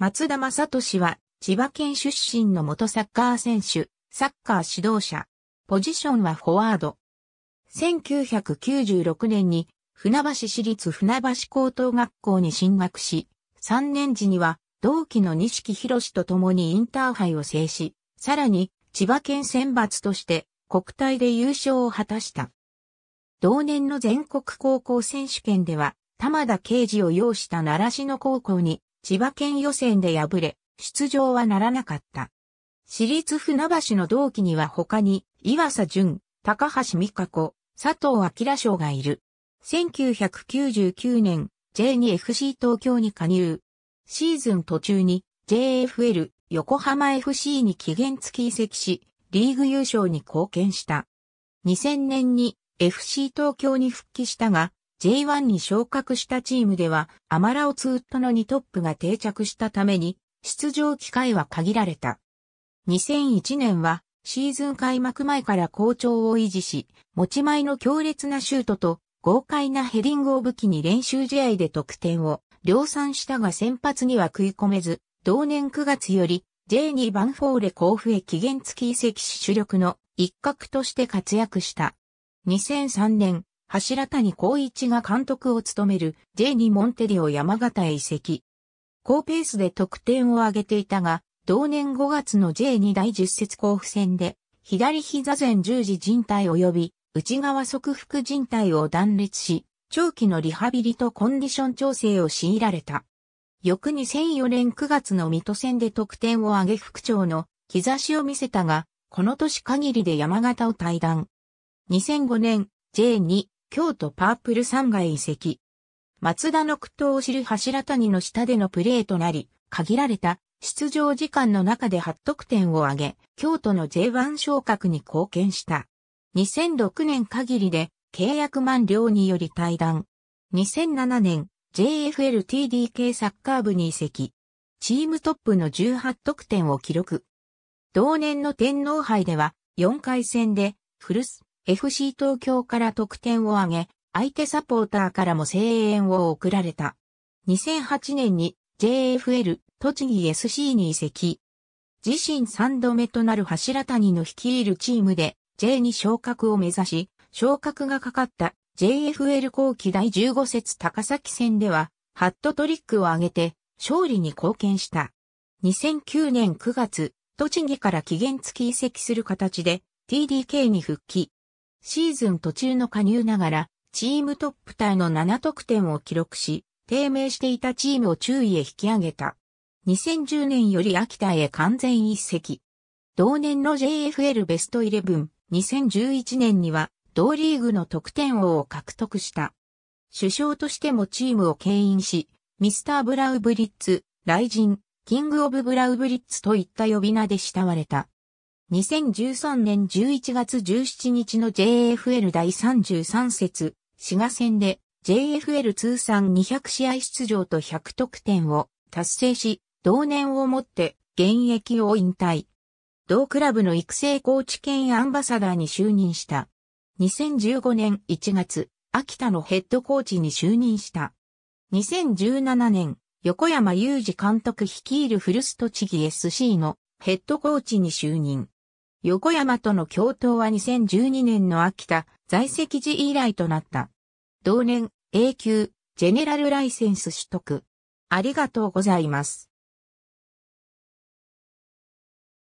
松田正俊は、千葉県出身の元サッカー選手、サッカー指導者。ポジションはフォワード。1996年に、船橋市立船橋高等学校に進学し、3年時には、同期の西木博と共にインターハイを制し、さらに、千葉県選抜として、国体で優勝を果たした。同年の全国高校選手権では、玉田啓二を擁した奈良市の高校に千葉県予選で敗れ、出場はならなかった。私立船橋の同期には他に、岩佐淳、高橋美香子、佐藤明翔がいる。1999年、J2FC 東京に加入。シーズン途中に JFL 横浜 FC に期限付き移籍し、リーグ優勝に貢献した。2000年に FC 東京に復帰したが、J1 に昇格したチームでは、アマラオツウッドの2トップが定着したために、出場機会は限られた。2001年は、シーズン開幕前から好調を維持し、持ち前の強烈なシュートと、豪快なヘディングを武器に練習試合で得点を量産したが先発には食い込めず、同年9月より J2 バンフォーレ甲府へ期限付き移籍し主力の一角として活躍した。2003年、柱谷光一が監督を務める J2 モンテディオ山形へ移籍。高ペースで得点を上げていたが、同年5月の J2 第10節交付戦で、左膝前十字人体及び内側側腹人体を断裂し、長期のリハビリとコンディション調整を強いられた。翌2004年9月の水戸戦で得点を上げ副長の兆しを見せたが、この年限りで山形を退団。2005年 J2 京都パープル3階遺跡。松田の苦闘を知る柱谷の下でのプレーとなり、限られた出場時間の中で8得点を挙げ、京都の J1 昇格に貢献した。2006年限りで契約満了により退団。2007年 JFLTDK サッカー部に移籍。チームトップの18得点を記録。同年の天皇杯では4回戦で古ス、FC 東京から得点を挙げ、相手サポーターからも声援を送られた。2008年に JFL 栃木 SC に移籍。自身3度目となる柱谷の率いるチームで J に昇格を目指し、昇格がかかった JFL 後期第15節高崎戦では、ハットトリックを挙げて勝利に貢献した。2009年9月、栃木から期限付き移籍する形で TDK に復帰。シーズン途中の加入ながら、チームトップタイの7得点を記録し、低迷していたチームを注意へ引き上げた。2010年より秋田へ完全一席。同年の JFL ベストイレブン、2011年には、同リーグの得点王を獲得した。首相としてもチームを牽引し、ミスター・ブラウブリッツ、雷神、キング・オブ・ブラウブリッツといった呼び名で慕われた。2013年11月17日の JFL 第33節、滋賀戦で JFL 通算200試合出場と100得点を達成し、同年をもって現役を引退。同クラブの育成コーチ兼アンバサダーに就任した。2015年1月、秋田のヘッドコーチに就任した。2017年、横山雄二監督率いる古ストチギ SC のヘッドコーチに就任。横山との共闘は2012年の秋田在籍時以来となった。同年、A 級、ジェネラルライセンス取得。ありがとうございます。